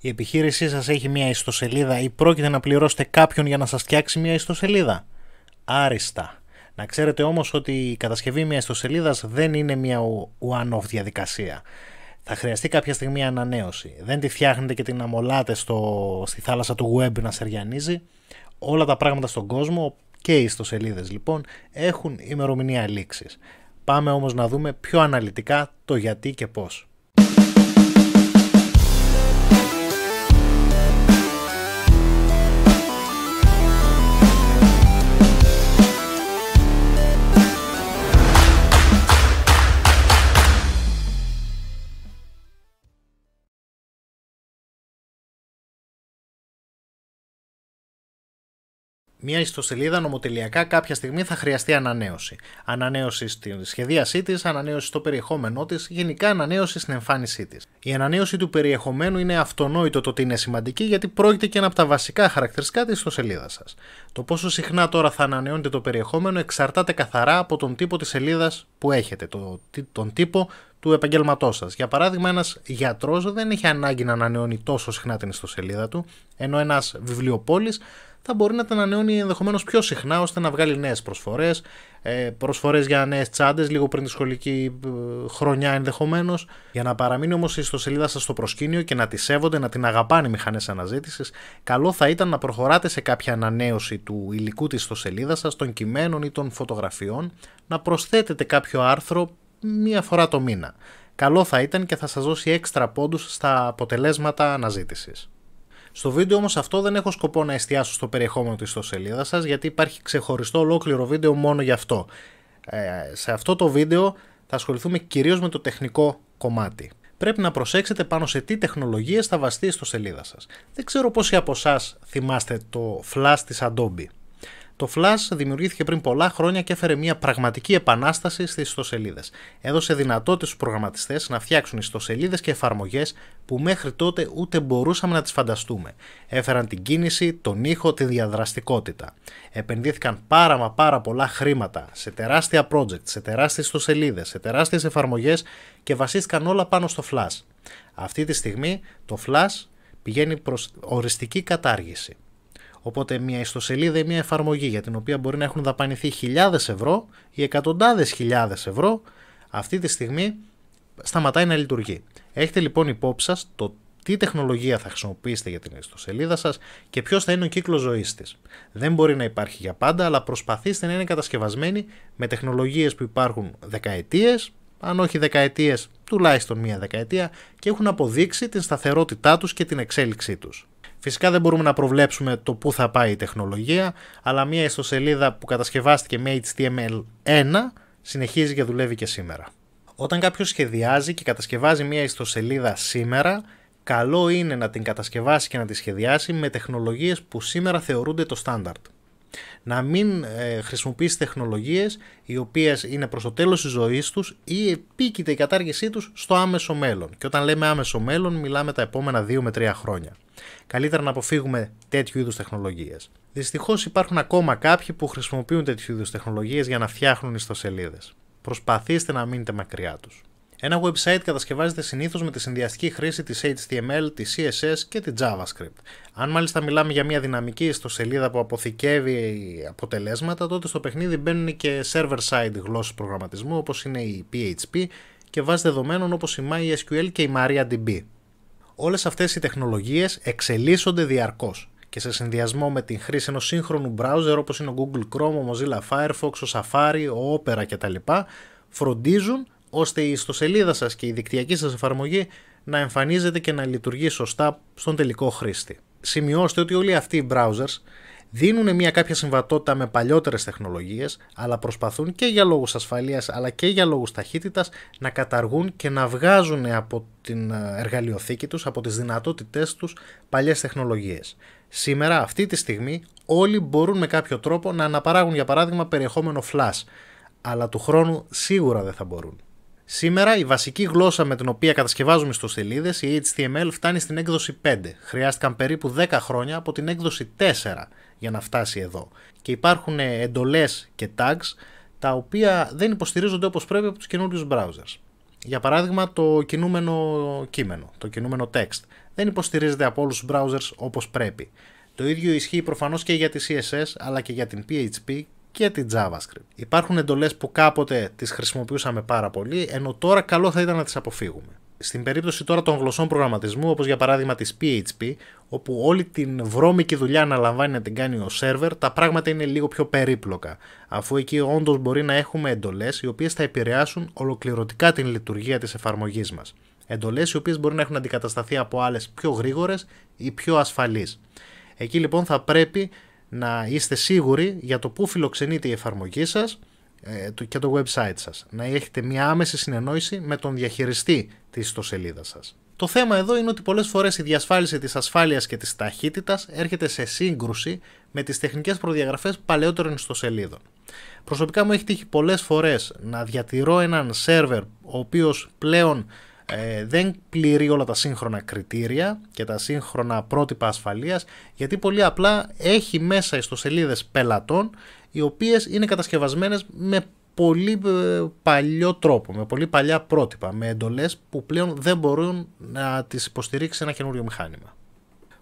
η επιχείρησή σας έχει μια ιστοσελίδα ή πρόκειται να πληρώσετε κάποιον για να σας φτιάξει μια ιστοσελίδα. Άριστα. Να ξέρετε όμως ότι η κατασκευή μία ιστοσελίδας δεν είναι μια one-off διαδικασία. Θα χρειαστεί κάποια στιγμή ανανέωση. Δεν τη φτιάχνετε και την αμολάτε στο, στη θάλασσα του web να σεριανίζει. Όλα τα πράγματα στον κόσμο και οι ιστοσελίδες λοιπόν έχουν ημερομηνία λήξης. Πάμε όμως να δούμε πιο αναλυτικά το γιατί και πώς. μια ιστοσελίδα νομοτελειακά κάποια στιγμή θα χρειαστεί ανανέωση. Ανανέωση στη σχεδίασή της, ανανέωση στο περιεχόμενό της, γενικά ανανέωση στην εμφάνισή της. Η ανανέωση του περιεχομένου είναι αυτονόητο το ότι είναι σημαντική γιατί πρόκειται και ένα από τα βασικά χαρακτηριστικά της ιστοσελίδας σας. Το πόσο συχνά τώρα θα ανανεώνετε το περιεχόμενο εξαρτάται καθαρά από τον τύπο της σελίδας που έχετε, το, τον τύπο του επαγγελματός σας. Για παράδειγμα, ένας γιατρός δεν έχει ανάγκη να ανανεώνει τόσο συχνά την ιστοσελίδα του, ενώ ένας βιβλιοπόλης θα μπορεί να τα ανανεώνει ενδεχομένως πιο συχνά ώστε να βγάλει νέες προσφορές, προσφορές για νέες τσάντες λίγο πριν τη σχολική ε, χρονιά ενδεχομένως. Για να παραμείνει όμως η ιστοσελίδα σας στο προσκήνιο και να τη σέβονται, να την αγαπάνε οι μηχανές αναζήτησης, καλό θα ήταν να προχωράτε σε κάποια ανανέωση του υλικού της ιστοσελίδα σας, των κειμένων ή των φωτογραφιών, να προσθέτετε κάποιο άρθρο μία φορά το μήνα. Καλό θα ήταν και θα σας δώσει έξτρα πόντους στα αποτελέσματα αναζήτησης. Στο βίντεο όμως αυτό δεν έχω σκοπό να εστιάσω στο περιεχόμενο της ιστοσελίδας σας γιατί υπάρχει ξεχωριστό ολόκληρο βίντεο μόνο γι' αυτό. Ε, σε αυτό το βίντεο θα ασχοληθούμε κυρίως με το τεχνικό κομμάτι. Πρέπει να προσέξετε πάνω σε τι τεχνολογίες θα βαστεί η σελίδα σας. Δεν ξέρω πόσοι από εσάς θυμάστε το Flash της Adobe. Το Flash δημιουργήθηκε πριν πολλά χρόνια και έφερε μια πραγματική επανάσταση στις ιστοσελίδες. Έδωσε δυνατότητες στους προγραμματιστές να φτιάξουν ιστοσελίδες και εφαρμογές που μέχρι τότε ούτε μπορούσαμε να τις φανταστούμε. Έφεραν την κίνηση, τον ήχο, τη διαδραστικότητα. Επενδύθηκαν πάρα μα πάρα πολλά χρήματα σε τεράστια project, σε τεράστιες ιστοσελίδες, σε τεράστιες εφαρμογές και βασίστηκαν όλα πάνω στο Flash. Αυτή τη στιγμή το Flash πηγαίνει προς οριστική κατάργηση. Οπότε μια ιστοσελίδα ή μια εφαρμογή για την οποία μπορεί να έχουν δαπανηθεί χιλιάδες ευρώ ή εκατοντάδες χιλιάδες ευρώ αυτή τη στιγμή σταματάει να λειτουργεί. Έχετε λοιπόν υπόψη σας το τι τεχνολογία θα χρησιμοποιήσετε για την ιστοσελίδα σας και ποιος θα είναι ο κύκλος ζωής της. Δεν μπορεί να υπάρχει για πάντα, αλλά προσπαθήστε να είναι κατασκευασμένοι με τεχνολογίες που υπάρχουν δεκαετίες, αν όχι δεκαετίες, τουλάχιστον μία δεκαετία, και έχουν αποδείξει την σταθερότητά τους και την εξέλιξή τους. Φυσικά δεν μπορούμε να προβλέψουμε το πού θα πάει η τεχνολογία, αλλά μια ιστοσελίδα που κατασκευάστηκε με HTML1 συνεχίζει και δουλεύει και σήμερα. Όταν κάποιος σχεδιάζει και κατασκευάζει μια ιστοσελίδα σήμερα, καλό είναι να την κατασκευάσει και να τη σχεδιάσει με τεχνολογίες που σήμερα θεωρούνται το στάνταρτ. Να μην ε, χρησιμοποιήσει τεχνολογίες οι οποίες είναι προς το τέλος της ζωής τους ή επίκειται η κατάργησή τους στο άμεσο μέλλον. Και όταν λέμε άμεσο μέλλον, μιλάμε τα επόμενα 2 με 3 χρόνια. Καλύτερα να αποφύγουμε τέτοιου είδους τεχνολογίες. Δυστυχώς υπάρχουν ακόμα κάποιοι που χρησιμοποιούν τέτοιου είδους τεχνολογίες για να φτιάχνουν ιστοσελίδες. Προσπαθήστε να μείνετε μακριά τους. Ένα website κατασκευάζεται συνήθως με τη συνδυαστική χρήση της HTML, της CSS και της JavaScript. Αν μάλιστα μιλάμε για μια δυναμική ιστοσελίδα που αποθηκεύει αποτελέσματα, τότε στο παιχνίδι μπαίνουν και server-side γλώσσες προγραμματισμού όπως είναι η PHP και βάσει δεδομένων όπως η MySQL και η MariaDB. Όλες αυτές οι τεχνολογίες εξελίσσονται διαρκώς και σε συνδυασμό με την χρήση ενός σύγχρονου browser όπως είναι ο Google Chrome, ο Mozilla Firefox, ο Safari, ο Opera κτλ. φροντίζουν ώστε η ιστοσελίδα σας και η δικτυακή σας εφαρμογή να εμφανίζεται και να λειτουργεί σωστά στον τελικό χρήστη. Σημειώστε ότι όλοι αυτοί οι browsers δίνουν μια κάποια συμβατότητα με παλιότερες τεχνολογίες, αλλά προσπαθούν και για λόγους ασφαλείας αλλά και για λόγους ταχύτητας να καταργούν και να βγάζουν από την ε, εργαλειοθήκη τους, από τις δυνατότητές τους παλιές τεχνολογίες. Σήμερα, αυτή τη στιγμή, όλοι μπορούν με κάποιο τρόπο να αναπαράγουν για παράδειγμα περιεχόμενο flash, αλλά του χρόνου σίγουρα δεν θα μπορούν. Σήμερα η βασική γλώσσα με την οποία κατασκευάζουμε στους η HTML, φτάνει στην έκδοση 5. Χρειάστηκαν περίπου 10 χρόνια από την έκδοση 4 για να φτάσει εδώ. Και υπάρχουν ε, εντολές και tags τα οποία δεν υποστηρίζονται όπως πρέπει από τους καινούριους browsers. Για παράδειγμα το κινούμενο κείμενο, το κινούμενο text, δεν υποστηρίζεται από όλους τους browsers όπως πρέπει. Το ίδιο ισχύει προφανώς και για τη CSS αλλά και για την PHP και την JavaScript. Υπάρχουν εντολές που κάποτε τις χρησιμοποιούσαμε πάρα πολύ, ενώ τώρα καλό θα ήταν να τις αποφύγουμε. Στην περίπτωση τώρα των γλωσσών προγραμματισμού, όπως για παράδειγμα της PHP, όπου όλη την βρώμικη δουλειά αναλαμβάνει να την κάνει ο σερβερ, τα πράγματα είναι λίγο πιο περίπλοκα, αφού εκεί όντως μπορεί να έχουμε εντολές οι οποίες θα επηρεάσουν ολοκληρωτικά την λειτουργία της εφαρμογής μας. Εντολές οι οποίες μπορεί να έχουν αντικατασταθεί από άλλες πιο γρήγορες ή πιο ασφαλείς. Εκεί λοιπόν θα πρέπει να είστε σίγουροι για το πού φιλοξενείται η εφαρμογή σας ε, και το website σας. Να έχετε μια άμεση συνεννόηση με τον διαχειριστή της ιστοσελίδας σας. Το θέμα εδώ είναι ότι πολλές φορές η διασφάλιση της ασφάλειας και της ταχύτητας έρχεται σε σύγκρουση με τις τεχνικές προδιαγραφές παλαιότερων ιστοσελίδων. Προσωπικά μου έχει τύχει πολλές φορές να διατηρώ έναν σερβερ ο οποίος πλέον ε, δεν πληρεί όλα τα σύγχρονα κριτήρια και τα σύγχρονα πρότυπα ασφαλείας γιατί πολύ απλά έχει μέσα ιστοσελίδες πελατών οι οποίες είναι κατασκευασμένες με πολύ ε, παλιό τρόπο, με πολύ παλιά πρότυπα, με εντολές που πλέον δεν μπορούν να τις υποστηρίξει ένα καινούριο μηχάνημα.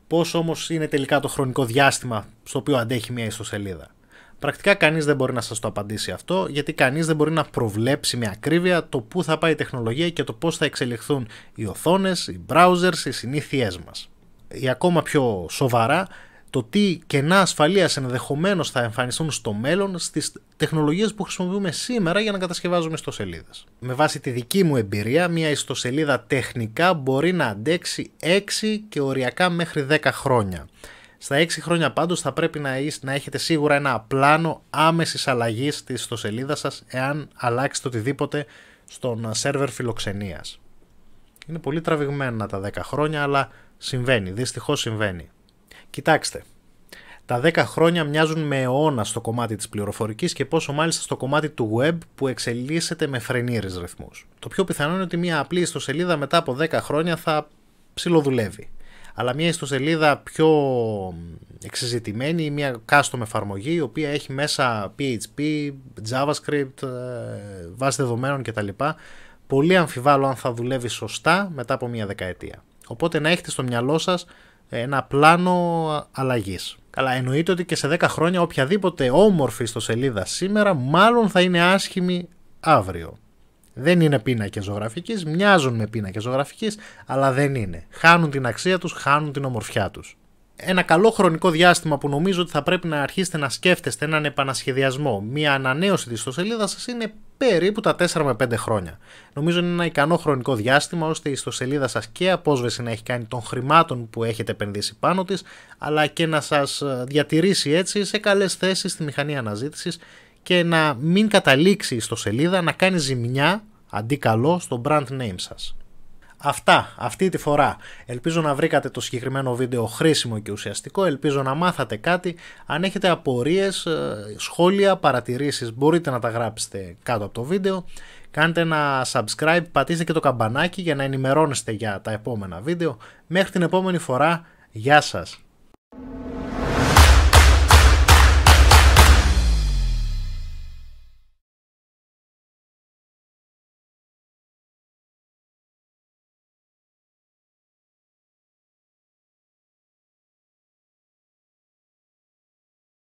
Πώς όμως είναι τελικά το χρονικό διάστημα στο οποίο αντέχει μια ιστοσελίδα. Πρακτικά κανείς δεν μπορεί να σας το απαντήσει αυτό, γιατί κανείς δεν μπορεί να προβλέψει με ακρίβεια το πού θα πάει η τεχνολογία και το πώς θα εξελιχθούν οι οθόνες, οι browsers, οι συνήθειές μας. Ή ακόμα πιο σοβαρά, το τι κενά ασφαλείας ενδεχομένως θα εμφανιστούν στο μέλλον στις τεχνολογίες που χρησιμοποιούμε σήμερα για να κατασκευάζουμε ιστοσελίδες. Με βάση τη δική μου εμπειρία, μια ιστοσελίδα τεχνικά μπορεί να αντέξει 6 και οριακά μέχρι 10 χρόνια. Στα 6 χρόνια πάντως θα πρέπει να, να έχετε σίγουρα ένα πλάνο άμεσης αλλαγής της ιστοσελίδας σας εάν αλλάξετε οτιδήποτε στον ε, σερβερ φιλοξενίας. Είναι πολύ τραβηγμένα τα 10 χρόνια αλλά συμβαίνει, δυστυχώς συμβαίνει. Κοιτάξτε, τα 10 χρόνια μοιάζουν με αιώνα στο κομμάτι της πληροφορικής και πόσο μάλιστα στο κομμάτι του web που εξελίσσεται με φρενήρες ρυθμούς. Το πιο πιθανό είναι ότι μια απλή ιστοσελίδα μετά από 10 χρόνια θα ψιλοδουλεύει αλλά μια ιστοσελίδα πιο εξεζητημένη, μια custom εφαρμογή η οποία έχει μέσα PHP, JavaScript, ε, βάση δεδομένων κτλ. Πολύ αμφιβάλλω αν θα δουλεύει σωστά μετά από μια δεκαετία. Οπότε να έχετε στο μυαλό σας ένα πλάνο αλλαγής. Καλά, εννοείται ότι και σε 10 χρόνια οποιαδήποτε όμορφη ιστοσελίδα σήμερα μάλλον θα είναι άσχημη αύριο. Δεν είναι πίνακες ζωγραφικής, μοιάζουν με πίνακες ζωγραφικής, αλλά δεν είναι. Χάνουν την αξία τους, χάνουν την ομορφιά τους. Ένα καλό χρονικό διάστημα που νομίζω ότι θα πρέπει να αρχίσετε να σκέφτεστε έναν επανασχεδιασμό, μία ανανέωση της ιστοσελίδας σας είναι περίπου τα 4 με 5 χρόνια. Νομίζω είναι ένα ικανό χρονικό διάστημα ώστε η ιστοσελίδα σας και απόσβεση να έχει κάνει των χρημάτων που έχετε επενδύσει πάνω της, αλλά και να σας ε, διατηρήσει έτσι σε καλές θέσεις στη μηχανή αναζήτησης και να μην καταλήξει στο σελίδα να κάνει ζημιά αντί καλό στο brand name σας. Αυτά, αυτή τη φορά. Ελπίζω να βρήκατε το συγκεκριμένο βίντεο χρήσιμο και ουσιαστικό, ελπίζω να μάθατε κάτι. Αν έχετε απορίες, ε, σχόλια, παρατηρήσεις μπορείτε να τα γράψετε κάτω από το βίντεο. Κάντε ένα subscribe, πατήστε και το καμπανάκι για να ενημερώνεστε για τα επόμενα βίντεο. Μέχρι την επόμενη φορά, γεια σας!